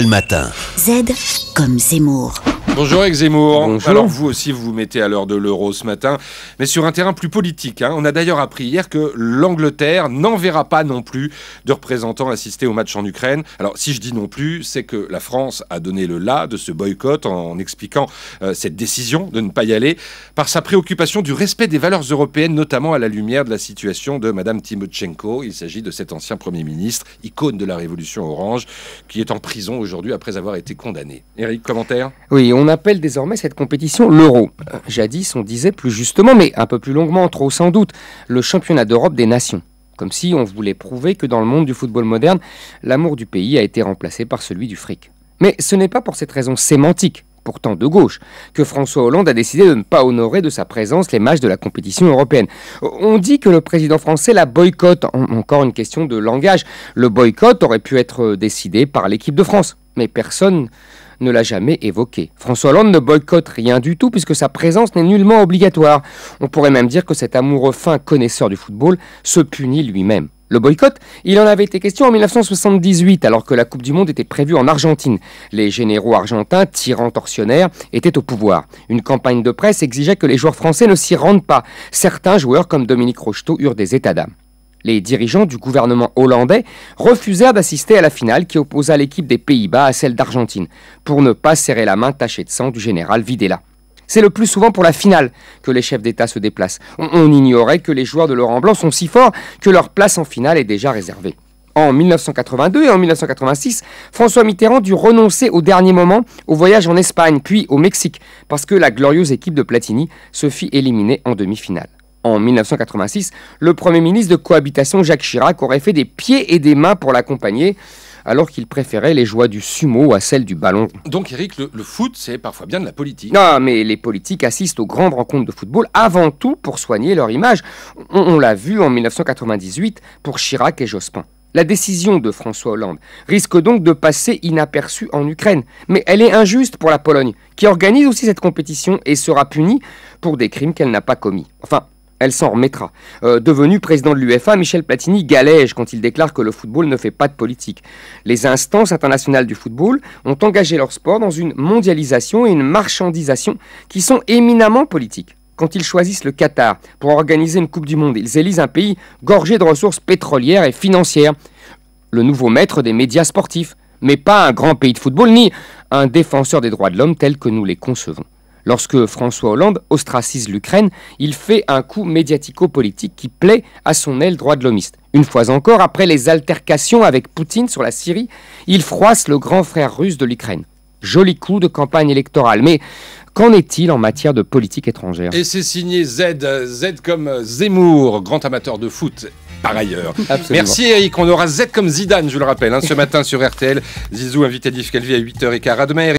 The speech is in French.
Le matin. Z comme Zemmour. Bonjour Eric Alors vous aussi vous vous mettez à l'heure de l'euro ce matin, mais sur un terrain plus politique. Hein. On a d'ailleurs appris hier que l'Angleterre n'enverra pas non plus de représentants assister au match en Ukraine. Alors si je dis non plus, c'est que la France a donné le là de ce boycott en, expliquant euh, cette décision de ne pas y aller par sa préoccupation du respect des valeurs européennes, notamment à la lumière de la situation de Madame Timotchenko. Il s'agit de cet ancien Premier ministre, icône de la Révolution orange, qui est en prison aujourd'hui après avoir été condamné. Eric, commentaire Oui, on appelle désormais cette compétition l'Euro. Jadis, on disait plus justement, mais un peu plus longuement, trop sans doute, le championnat d'Europe des nations. Comme si on voulait prouver que dans le monde du football moderne, l'amour du pays a été remplacé par celui du fric. Mais ce n'est pas pour cette raison sémantique, pourtant de gauche, que François Hollande a décidé de ne pas honorer de sa présence les matchs de la compétition européenne. On dit que le président français la boycotte, encore une question de langage. Le boycott aurait pu être décidé par l'équipe de France, mais personne ne l'a jamais évoqué. François Hollande ne boycotte rien du tout puisque sa présence n'est nullement obligatoire. On pourrait même dire que cet amoureux fin connaisseur du football se punit lui-même. Le boycott, il en avait été question en 1978, alors que la Coupe du Monde était prévue en Argentine. Les généraux argentins, tyrans tortionnaires, étaient au pouvoir. Une campagne de presse exigeait que les joueurs français ne s'y rendent pas. Certains joueurs, comme Dominique Rocheteau, eurent des états d'âme. Les dirigeants du gouvernement hollandais refusèrent d'assister à la finale qui opposa l'équipe des Pays-Bas à celle d'Argentine, pour ne pas serrer la main tachée de sang du général Videla. C'est le plus souvent pour la finale que les chefs d'État se déplacent. On, ignorait que les joueurs de Laurent Blanc sont si forts que leur place en finale est déjà réservée. En 1982 et en 1986, François Mitterrand dut renoncer au dernier moment au voyage en Espagne puis au Mexique parce que la glorieuse équipe de Platini se fit éliminer en demi-finale en 1986, le Premier ministre de cohabitation Jacques Chirac aurait fait des pieds et des mains pour l'accompagner, alors qu'il préférait les joies du sumo à celles du ballon. Donc Eric, le, foot, c'est parfois bien de la politique. Non, mais les politiques assistent aux grandes rencontres de football avant tout pour soigner leur image. On, l'a vu en 1998 pour Chirac et Jospin. La décision de François Hollande risque donc de passer inaperçue en Ukraine, mais elle est injuste pour la Pologne, qui organise aussi cette compétition et sera punie pour des crimes qu'elle n'a pas commis. Enfin, elle s'en remettra. Euh, devenu président de l'UFA, Michel Platini galège quand il déclare que le football ne fait pas de politique. Les instances internationales du football ont engagé leur sport dans une mondialisation et une marchandisation qui sont éminemment politiques. Quand ils choisissent le Qatar pour organiser une Coupe du Monde, ils élisent un pays gorgé de ressources pétrolières et financières, le nouveau maître des médias sportifs, mais pas un grand pays de football ni un défenseur des droits de l'homme tel que nous les concevons. Lorsque François Hollande ostracise l'Ukraine, il fait un coup médiatico-politique qui plaît à son aile droit de l'homiste. Une fois encore, après les altercations avec Poutine sur la Syrie, il froisse le grand frère russe de l'Ukraine. Joli coup de campagne électorale, mais qu'en est-il en matière de politique étrangère Et c'est signé Z, Z comme Zemmour, grand amateur de foot par ailleurs. Merci Eric, on aura Z comme Zidane, je le rappelle, hein, ce matin sur RTL. Zizou invité à Calvi à 8h15 à demain.